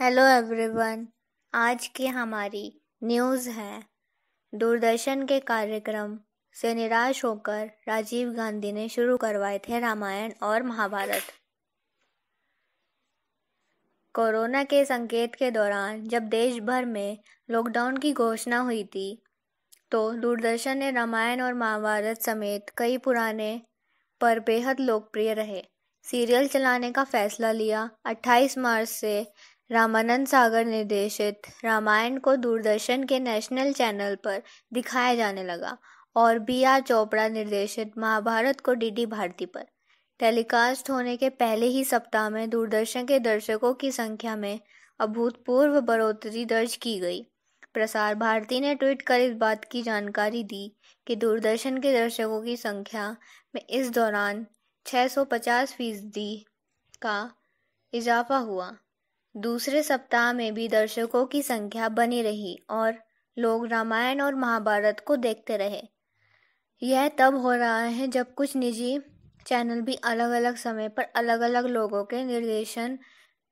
hello everyone आज की हमारी न्यूज़ है दूरदर्शन के कार्यक्रम से निराश होकर राजीव गांधी ने शुरू करवाए थे रामायण और महाभारत कोरोना के संकेत के दौरान जब देश भर में लॉकडाउन की घोषणा हुई थी तो दूरदर्शन ने रामायण और महाभारत समेत कई पुराने पर बेहद लोकप्रिय रहे सीरियल चलाने का फैसला लिया 28 मार्च से रामानंद सागर निर्देशित रामायण को दूरदर्शन के नेशनल चैनल पर दिखाया जाने लगा और बी आर चोपड़ा निर्देशित महाभारत को डीडी भारती पर टेलीकास्ट होने के पहले ही सप्ताह में दूरदर्शन के दर्शकों की संख्या में अभूतपूर्व बढ़ोतरी दर्ज की गई प्रसार भारती ने ट्वीट कर इस बात की जानकारी दी कि दूरदर्शन के दर्शकों की संख्या में इस दौरान 650 फीसदी का इजाफा हुआ दूसरे सप्ताह में भी दर्शकों की संख्या बनी रही और लोग रामायण और महाभारत को देखते रहे यह तब हो रहा है जब कुछ निजी चैनल भी अलग अलग समय पर अलग अलग लोगों के निर्देशन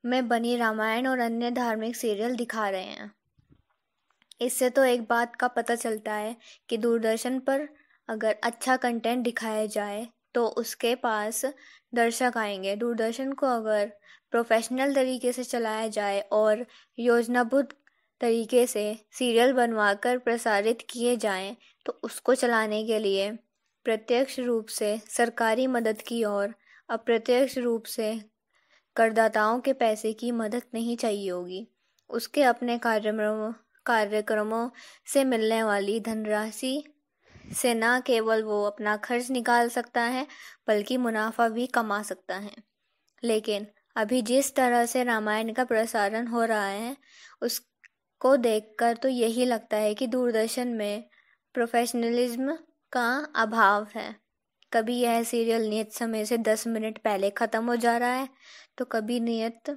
में बनी रामायण और अन्य धार्मिक सीरियल दिखा रहे हैं इससे तो एक बात का पता चलता है कि दूरदर्शन पर अगर अच्छा कंटेंट दिखाया जाए तो उसके पास दर्शक आएंगे दूरदर्शन को अगर प्रोफेशनल तरीके से चलाया जाए और योजनाबद्ध तरीके से सीरियल बनवाकर प्रसारित किए जाएं तो उसको चलाने के लिए प्रत्यक्ष रूप से सरकारी मदद की और अप्रत्यक्ष रूप से करदाताओं के पैसे की मदद नहीं चाहिए होगी उसके अपने कार्यक्रमों कार्यक्रमों से मिलने वाली धनराशि से न केवल वो अपना खर्च निकाल सकता है बल्कि मुनाफा भी कमा सकता है लेकिन अभी जिस तरह से रामायण का प्रसारण हो रहा है उसको देखकर तो यही लगता है कि दूरदर्शन में प्रोफेशनलिज्म का अभाव है कभी यह सीरियल नियत समय से दस मिनट पहले ख़त्म हो जा रहा है तो कभी नियत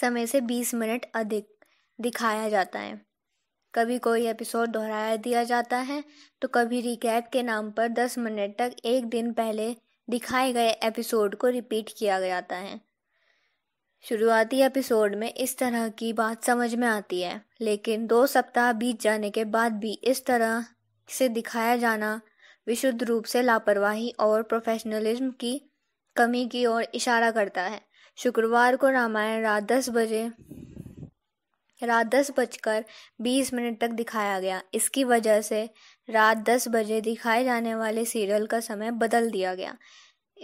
समय से बीस मिनट अधिक दिखाया जाता है कभी कोई एपिसोड दोहराया दिया जाता है तो कभी रिकैप के नाम पर दस मिनट तक एक दिन पहले दिखाए गए एपिसोड को रिपीट किया जाता है शुरुआती एपिसोड में इस तरह की बात समझ में आती है लेकिन दो सप्ताह बीत जाने के बाद भी इस तरह से दिखाया जाना विशुद्ध रूप से लापरवाही और प्रोफेशनलिज्म की कमी की ओर इशारा करता है शुक्रवार को रामायण रात दस बजे रात दस बजकर बीस मिनट तक दिखाया गया इसकी वजह से रात दस बजे दिखाए जाने वाले सीरियल का समय बदल दिया गया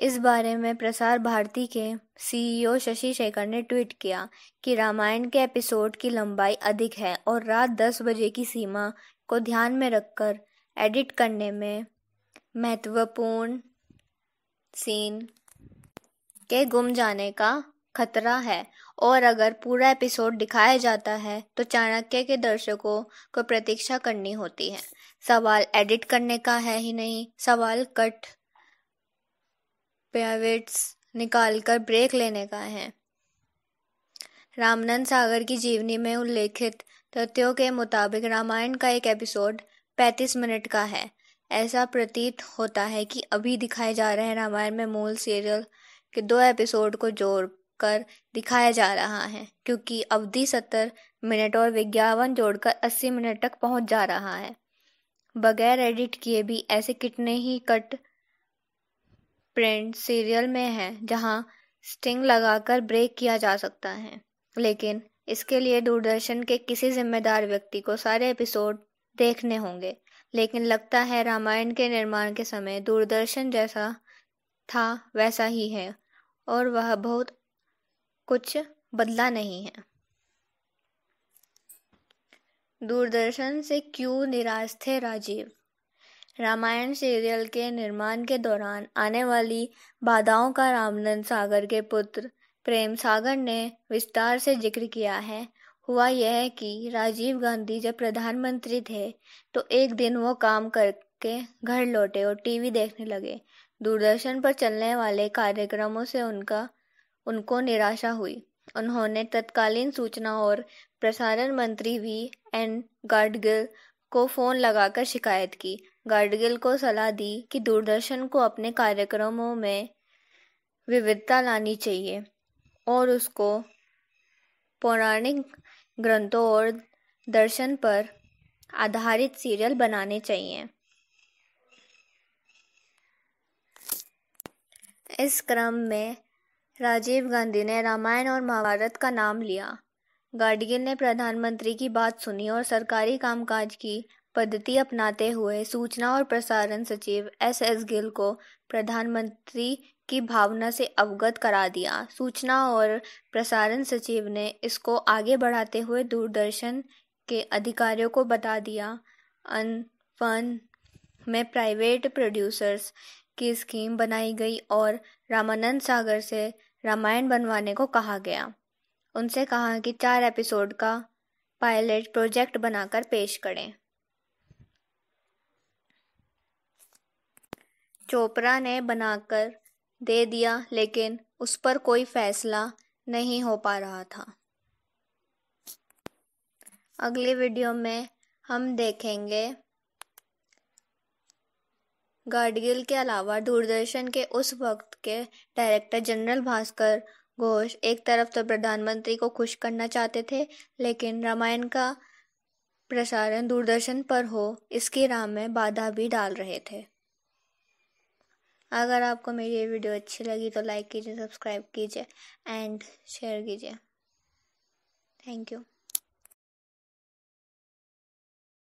इस बारे में प्रसार भारती के सीईओ e शशि शेखर ने ट्वीट किया कि रामायण के एपिसोड की लंबाई अधिक है और रात दस बजे की सीमा को ध्यान में रखकर एडिट करने में महत्वपूर्ण सीन के गुम जाने का खतरा है और अगर पूरा एपिसोड दिखाया जाता है तो चाणक्य के दर्शकों को प्रतीक्षा करनी होती है सवाल एडिट करने का है ही नहीं सवाल कट निकाल कर ब्रेक लेने का है रामनंद सागर की जीवनी में उल्लेखित तथ्यों के मुताबिक रामायण का एक एपिसोड 35 मिनट का है ऐसा प्रतीत होता है कि अभी दिखाए जा रहे रामायण में मूल सीरियल के दो एपिसोड को जोड़ कर दिखाया जा रहा है क्योंकि अवधि सत्तर मिनट और विज्ञापन जोड़कर अस्सी मिनट तक पहुंच जा रहा है बगैर एडिट किए भी ऐसे कितने ही कट प्रिंट सीरियल में हैं जहां स्टिंग लगाकर ब्रेक किया जा सकता है लेकिन इसके लिए दूरदर्शन के किसी जिम्मेदार व्यक्ति को सारे एपिसोड देखने होंगे लेकिन लगता है रामायण के निर्माण के समय दूरदर्शन जैसा था वैसा ही है और वह बहुत कुछ बदला नहीं है दूरदर्शन से क्यों निराश थे राजीव रामायण सीरियल के निर्माण के दौरान आने वाली बाधाओं का रामनंद सागर के पुत्र प्रेम सागर ने विस्तार से जिक्र किया है हुआ यह कि राजीव गांधी जब प्रधानमंत्री थे तो एक दिन वो काम करके घर लौटे और टीवी देखने लगे दूरदर्शन पर चलने वाले कार्यक्रमों से उनका उनको निराशा हुई उन्होंने तत्कालीन सूचना और प्रसारण मंत्री वी एन गाडगिल को फोन लगाकर शिकायत की गाडगिल को सलाह दी कि दूरदर्शन को अपने कार्यक्रमों में विविधता लानी चाहिए और उसको पौराणिक ग्रंथों और दर्शन पर आधारित सीरियल बनाने चाहिए इस क्रम में राजीव गांधी ने रामायण और महाभारत का नाम लिया गाडगिल ने प्रधानमंत्री की बात सुनी और सरकारी कामकाज की पद्धति अपनाते हुए सूचना और प्रसारण सचिव एस एस गिल को प्रधानमंत्री की भावना से अवगत करा दिया सूचना और प्रसारण सचिव ने इसको आगे बढ़ाते हुए दूरदर्शन के अधिकारियों को बता दिया अन फन में प्राइवेट प्रोड्यूसर्स की स्कीम बनाई गई और रामानंद सागर से रामायण बनवाने को कहा गया उनसे कहा कि चार एपिसोड का पायलट प्रोजेक्ट बनाकर पेश करें चोपड़ा ने बनाकर दे दिया लेकिन उस पर कोई फैसला नहीं हो पा रहा था अगले वीडियो में हम देखेंगे गार्डगिल के अलावा दूरदर्शन के उस वक्त के डायरेक्टर जनरल भास्कर घोष एक तरफ तो प्रधानमंत्री को खुश करना चाहते थे लेकिन रामायण का प्रसारण दूरदर्शन पर हो इसकी राह में बाधा भी डाल रहे थे अगर आपको मेरी ये वीडियो अच्छी लगी तो लाइक कीजिए सब्सक्राइब कीजिए एंड शेयर कीजिए थैंक यू